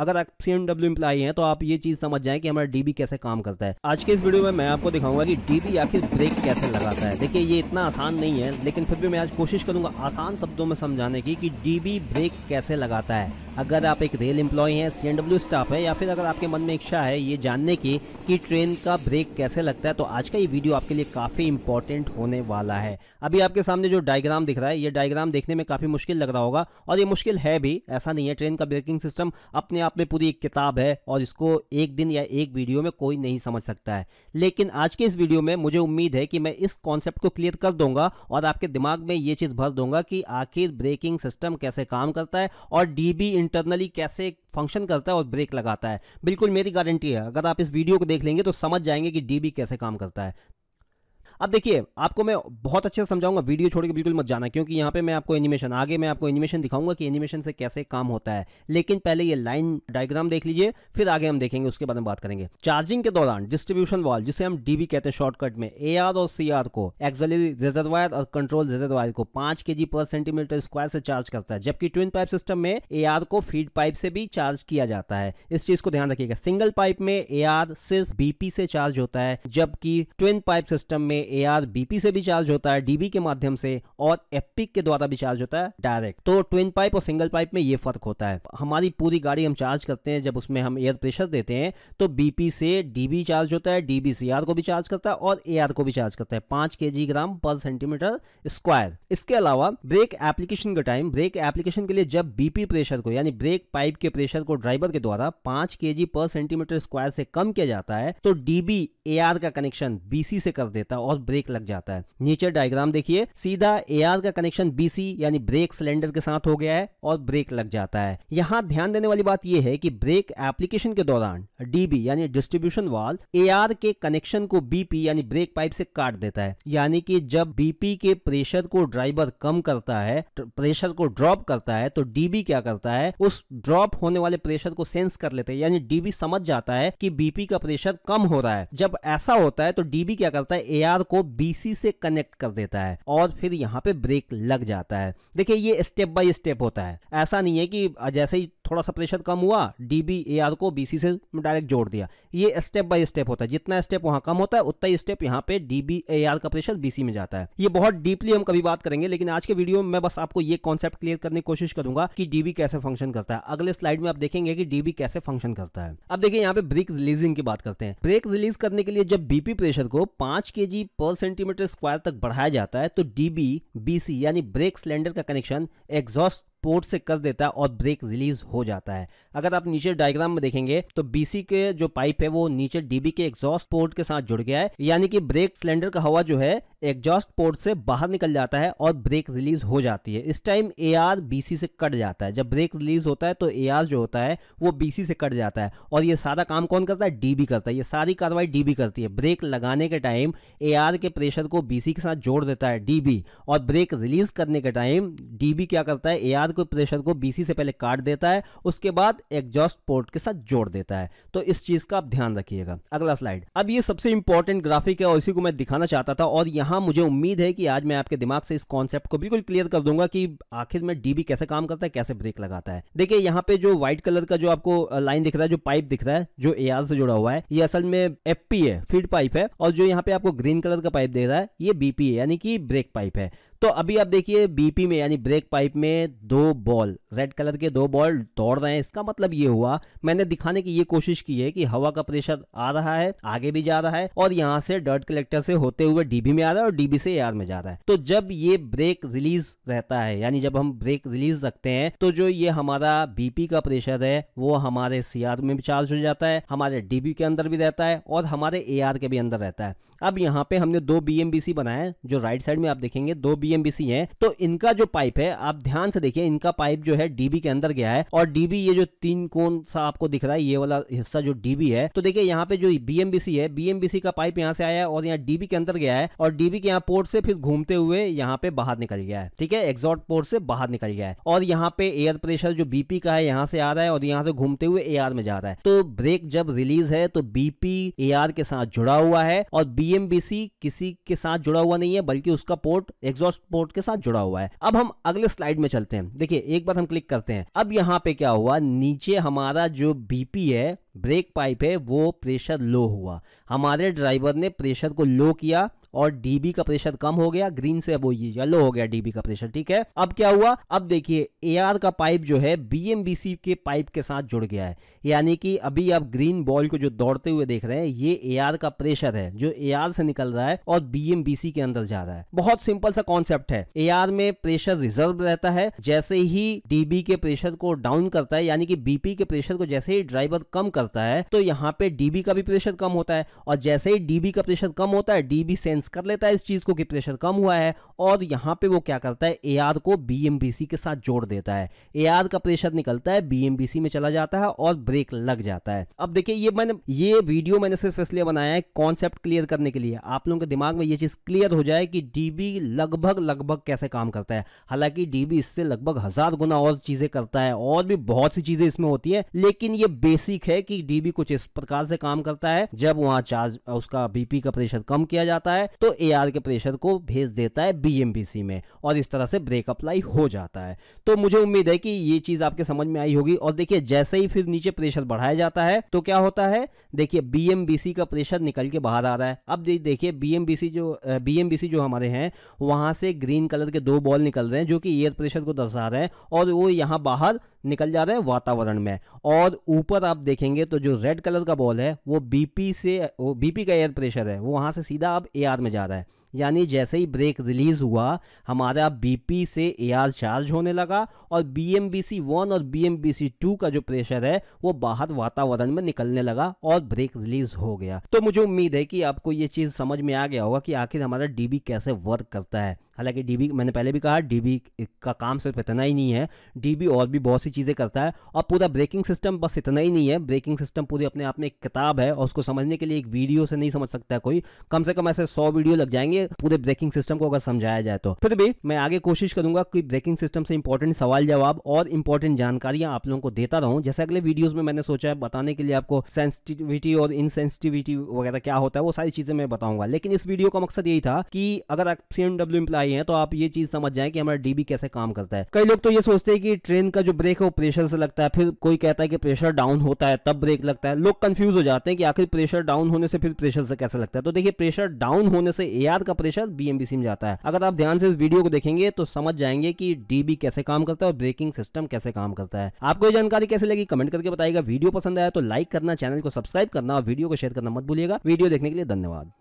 अगर आप सी MW W imply है तो आप ये चीज समझ जाए कि हमारा डीबी कैसे काम करता है आज के इस वीडियो में मैं आपको दिखाऊंगा कि डीबी आखिर ब्रेक कैसे लगाता है देखिए ये इतना आसान नहीं है लेकिन फिर भी मैं आज कोशिश करूंगा आसान शब्दों में समझाने की कि डीबी ब्रेक कैसे लगाता है अगर आप एक रेल एम्प्लॉय हैं सी स्टाफ है या फिर अगर आपके मन में इच्छा है ये जानने की कि ट्रेन का ब्रेक कैसे लगता है तो आज का ये वीडियो आपके लिए काफ़ी इंपॉर्टेंट होने वाला है अभी आपके सामने जो डायग्राम दिख रहा है ये डायग्राम देखने में काफ़ी मुश्किल लग रहा होगा और ये मुश्किल है भी ऐसा नहीं है ट्रेन का ब्रेकिंग सिस्टम अपने आप में पूरी एक किताब है और इसको एक दिन या एक वीडियो में कोई नहीं समझ सकता है लेकिन आज के इस वीडियो में मुझे उम्मीद है कि मैं इस कॉन्सेप्ट को क्लियर कर दूंगा और आपके दिमाग में ये चीज़ भर दूंगा कि आखिर ब्रेकिंग सिस्टम कैसे काम करता है और डी इंटरनली कैसे फंक्शन करता है और ब्रेक लगाता है बिल्कुल मेरी गारंटी है अगर आप इस वीडियो को देख लेंगे तो समझ जाएंगे कि डीबी कैसे काम करता है अब देखिए आपको मैं बहुत अच्छे से समझाऊंगा वीडियो छोड़ के बिल्कुल मत जाना क्योंकि यहाँ पे मैं आपको एनिमेशन आगे मैं आपको एनिमेशन दिखाऊंगा कि एनिमेशन से कैसे काम होता है लेकिन पहले ये लाइन डायग्राम देख लीजिए फिर आगे हम देखेंगे उसके बारे में बात करेंगे चार्जिंग के दौरान डिस्ट्रीब्यूशन वॉल जिसे हम डीबी कहते हैं शॉर्टकट में ए और सी को एक्सलरी रिजर्वायर और कंट्रोल रिजर्वायर को पांच के पर सेंटीमीटर स्क्वायर से चार्ज करता है जबकि ट्विन पाइप सिस्टम में ए को फीड पाइप से भी चार्ज किया जाता है इस चीज को ध्यान रखिएगा सिंगल पाइप में ए सिर्फ बीपी से चार्ज होता है जबकि ट्विन पाइप सिस्टम में ए आर बी पी से भी चार्ज होता है डीबी के माध्यम से और एपिक के द्वारा भी चार्ज होता है डायरेक्ट तो ट्विन पाइप और सिंगल पाइप में ये फर्क होता है हमारी पूरी गाड़ी हम चार्ज करते हैं जब उसमें हम एयर प्रेशर देते हैं तो बीपी से डीबी चार्ज होता है डीबी सी आर को भी चार्ज करता है और ए आर को भी चार्ज करता है पांच के जी ग्राम पर सेंटीमीटर स्क्वायर इसके अलावा ब्रेक एप्लीकेशन का टाइम ब्रेक एप्लीकेशन के लिए जब बीपी प्रेशर को यानी ब्रेक पाइप के प्रेशर को ड्राइवर के द्वारा पांच के जी पर सेंटीमीटर स्क्वायर से कम किया जाता है तो डीबी ए आर का कनेक्शन बीसी से कर देता है और और ब्रेक लग जाता है नीचे डायग्राम देखिए सीधा ए का कनेक्शन बी यानी ब्रेक सिलेंडर के साथ हो गया है और ब्रेक लग जाता है यहाँ ध्यान देने वाली बात यह है कि ब्रेक एप्लीकेशन के दौरान डीबी यानी डिस्ट्रीब्यूशन वाल ए के कनेक्शन को बीपी यानी ब्रेक पाइप से काट देता है यानी कि जब बीपी के प्रेशर को ड्राइवर कम करता है प्रेशर को ड्रॉप करता है तो डीबी क्या करता है उस ड्रॉप होने वाले प्रेशर को सेंस कर लेते हैं यानी डीबी समझ जाता है कि बीपी का प्रेशर कम हो रहा है जब ऐसा होता है तो डीबी क्या करता है एआर को बीसी से कनेक्ट कर देता है और फिर यहाँ पे ब्रेक लग जाता है देखिए ये स्टेप बाय स्टेप होता है ऐसा नहीं है कि जैसे ही थोड़ा सा प्रतिशत कम हुआ डी बी ए आर को बी सी से डायरेक्ट जोड़ दिया ये स्टेप बाय स्टेप होता है जितना स्टेप वहाँ कम होता है उतना ही स्टेप यहाँ पे डी बी ए आर का प्रतिशत बी सी में जाता है ये बहुत डीपली हम कभी बात करेंगे लेकिन आज के वीडियो में मैं बस आपको ये कॉन्सेप्ट क्लियर करने की कोशिश करूंगा कि डीबी कैसे फंक्शन करता है अगले स्लाइड में आप देखेंगे कि डीबी कैसे फंक्शन करता है अब देखिए यहाँ पे ब्रेक रिलीजिंग की बात करते हैं ब्रेक रिलीज करने के लिए जब बीपी प्रेशर को पांच के जी पर सेंटीमीटर स्क्वायर तक बढ़ाया जाता है तो डीबी बीसी यानी ब्रेक सिलेंडर का कनेक्शन एग्जॉस्ट सपोर्ट से कस देता है और ब्रेक रिलीज हो जाता है अगर आप नीचे डायग्राम में देखेंगे तो बीसी के जो पाइप है वो नीचे डीबी के एग्जॉस्ट पोर्ट के साथ जुड़ गया है यानी कि ब्रेक सिलेंडर का हवा जो है एग्जॉस्ट पोर्ट से बाहर निकल जाता है और ब्रेक रिलीज हो जाती है इस टाइम ए आर से कट जाता है जब ब्रेक रिलीज होता है तो ए जो होता है वो बीसी से कट जाता है और ये सारा काम कौन करता है डीबी करता है ये सारी कार्रवाई डीबी करती है ब्रेक लगाने के टाइम ए आर के प्रेशर को बीसी के साथ जोड़ देता है डीबी और ब्रेक रिलीज करने के टाइम डीबी क्या करता है ए आर को प्रेशर को बीसी से पहले काट देता है उसके बाद एग्जॉस्ट पोर्ट के साथ जोड़ देता है तो इस चीज का आप ध्यान रखिएगा अगला स्लाइड अब ये सबसे इंपॉर्टेंट ग्राफिक है और इसी को मैं दिखाना चाहता था और यहां मुझे उम्मीद है कि आज मैं आपके दिमाग से इस कॉन्सेप्ट को बिल्कुल क्लियर कर दूंगा कि आखिर में डीबी कैसे काम करता है कैसे ब्रेक लगाता है देखिए यहाँ पे जो व्हाइट कलर का जो आपको लाइन दिख रहा है जो पाइप दिख रहा है जो ए से जुड़ा हुआ है ये असल में एफ है फीड पाइप है और जो यहाँ पे आपको ग्रीन कलर का पाइप दे रहा है ये बीपी है यानी कि ब्रेक पाइप है तो अभी आप देखिए बीपी में यानी ब्रेक पाइप में दो बॉल रेड कलर के दो बॉल दौड़ रहे हैं इसका मतलब ये हुआ मैंने दिखाने की ये कोशिश की है कि हवा का प्रेशर आ रहा है आगे भी जा रहा है और यहाँ से डर्ट कलेक्टर से होते हुए डीबी में आ रहा है और डीबी से एआर में जा रहा है तो जब ये ब्रेक रिलीज रहता है यानी जब हम ब्रेक रिलीज रखते हैं तो जो ये हमारा बीपी का प्रेशर है वो हमारे सीआर में भी चार्ज हो जाता है हमारे डीबी के अंदर भी रहता है और हमारे एआर के भी अंदर रहता है अब यहाँ पे हमने दो बीएमबीसी बनाया है जो राइट साइड में आप देखेंगे दो बीएमबीसी है तो इनका जो पाइप है आप ध्यान से देखिए इनका पाइप जो है डीबी के अंदर गया है और डीबी ये जो तीन कोन सा आपको दिख रहा है ये वाला हिस्सा जो डीबी है तो देखिये यहाँ पे जो बीएमबीसी है बीएमबीसी का पाइप यहाँ से आया है और यहाँ डीबी के अंदर गया है और डीबी के यहाँ पोर्ट से फिर घूमते हुए यहाँ पे बाहर निकल गया है ठीक है एग्जॉट पोर्ट से बाहर निकल गया है और यहाँ पे एयर प्रेशर जो बीपी का है यहाँ से आ रहा है और यहाँ से घूमते हुए ए में जा रहा है तो ब्रेक जब रिलीज है तो बीपी ए के साथ जुड़ा हुआ है और बी डीएमबीसी किसी के साथ जुड़ा हुआ नहीं है बल्कि उसका पोर्ट एग्जॉस्ट पोर्ट के साथ जुड़ा हुआ है अब हम अगले स्लाइड में चलते हैं देखिए एक बार हम क्लिक करते हैं अब यहाँ पे क्या हुआ नीचे हमारा जो बीपी है ब्रेक पाइप है वो प्रेशर लो हुआ हमारे ड्राइवर ने प्रेशर को लो किया और डीबी का प्रेशर कम हो गया ग्रीन से अब वो ये येलो हो गया डीबी का प्रेशर ठीक है अब क्या हुआ अब देखिए एआर का पाइप जो है बीएमबीसी के पाइप के साथ जुड़ गया है यानी कि अभी आप ग्रीन बॉल को जो दौड़ते हुए देख रहे हैं ये एआर का प्रेशर है जो एआर से निकल रहा है और बीएमबीसी के अंदर जा रहा है बहुत सिंपल सा कॉन्सेप्ट है एआर में प्रेशर रिजर्व रहता है जैसे ही डीबी के प्रेशर को डाउन करता है यानी कि बीपी के प्रेशर को जैसे ही ड्राइवर कम कर करता है तो यहाँ पे डीबी का भी प्रेशर कम होता है और जैसे ही डीबी का प्रेशर कम होता है डीबी सेंस कर लेता है इस चीज को कि प्रेशर कम हुआ है और यहाँ पे वो क्या करता है ए को बी के साथ जोड़ देता है ए का प्रेशर निकलता है बी में चला जाता है और ब्रेक लग जाता है अब देखिये ये मैंने ये वीडियो मैंने सिर्फ इसलिए बनाया है कॉन्सेप्ट क्लियर करने के लिए आप लोगों के दिमाग में ये चीज क्लियर हो जाए कि डीबी लगभग लगभग कैसे काम करता है हालांकि डीबी इससे लगभग हजार गुना और चीजें करता है और भी बहुत सी चीजें इसमें होती है लेकिन ये बेसिक है कि कि डीबी कुछ इस प्रकार से काम करता है जब वहाँ चार्ज उसका बीपी का प्रेशर कम किया जाता है तो एआर के प्रेशर को भेज देता है बीएमबीसी में और इस तरह से ब्रेक अप्लाई हो जाता है तो मुझे उम्मीद है कि ये चीज आपके समझ में आई होगी और देखिए जैसे ही फिर नीचे प्रेशर बढ़ाया जाता है तो क्या होता है देखिए बीएमबीसी का प्रेशर निकल के बाहर आ रहा है अब देखिए बीएमबीसी जो बीएमबीसी जो हमारे हैं वहां से ग्रीन कलर के दो बॉल निकल रहे हैं जो कि एयर प्रेशर को दर्शा रहे हैं और वो यहाँ बाहर निकल जा रहे हैं वातावरण में और ऊपर आप देखेंगे तो जो रेड कलर का बॉल है वो बीपी से बीपी का एयर प्रेशर है वो वहाँ से सीधा अब एआर में जा रहा है यानी जैसे ही ब्रेक रिलीज़ हुआ हमारा बीपी से एआर चार्ज होने लगा और बीएमबीसी वन और बीएमबीसी टू का जो प्रेशर है वो बाहर वातावरण में निकलने लगा और ब्रेक रिलीज हो गया तो मुझे उम्मीद है कि आपको ये चीज़ समझ में आ गया होगा कि आखिर हमारा डीबी कैसे वर्क करता है हालांकि डीबी मैंने पहले भी कहा डीबी का काम सिर्फ इतना ही नहीं है डीबी और भी बहुत सी चीज़ें करता है और पूरा ब्रेकिंग सिस्टम बस इतना ही नहीं है ब्रेकिंग सिस्टम पूरी अपने आप में एक किताब है और उसको समझने के लिए एक वीडियो से नहीं समझ सकता कोई कम से कम ऐसे सौ वीडियो लग जाएंगे पूरे ब्रेकिंग सिस्टम को अगर समझाया जाए तो फिर भी मैं आगे कोशिश करूंगा कि ब्रेकिंग सिस्टम से इंपॉर्टेंट सवाल जवाब और इंपॉर्टेंट जानकारियां आप लोगों को देता रहूं जैसे अगले वीडियोस में मैंने सोचा है बताने के लिए आपको सेंसिटिविटी और इनसेंसिटिविटी वगैरह क्या होता है वो सारी चीजें मैं बताऊंगा लेकिन इस वीडियो का मकसद यही था कि अगर आप सी एमडब्ल्यू इंप्लाई है तो आप ये चीज समझ जाए कि हमारा डीबी कैसे काम करता है कई लोग तो ये सोचते हैं कि ट्रेन का जो ब्रेक है वो प्रेशर से लगता है फिर कोई कहता है कि प्रेशर डाउन होता है तब ब्रेक लगता है लोग कंफ्यूज हो जाते हैं कि आखिर प्रेशर डाउन होने से फिर प्रेशर से कैसे लगता है तो देखिए प्रेशर डाउन होने से एआर का प्रतिशत बी में जाता है अगर आप ध्यान से इस वीडियो को देखेंगे तो समझ जाएंगे कि डीबी कैसे काम करता है और ब्रेकिंग सिस्टम कैसे काम करता है आपको ये जानकारी कैसे लगी कमेंट करके बताएगा वीडियो पसंद आया तो लाइक करना चैनल को सब्सक्राइब करना और वीडियो को शेयर करना मत भूलिएगा वीडियो देखने के लिए धन्यवाद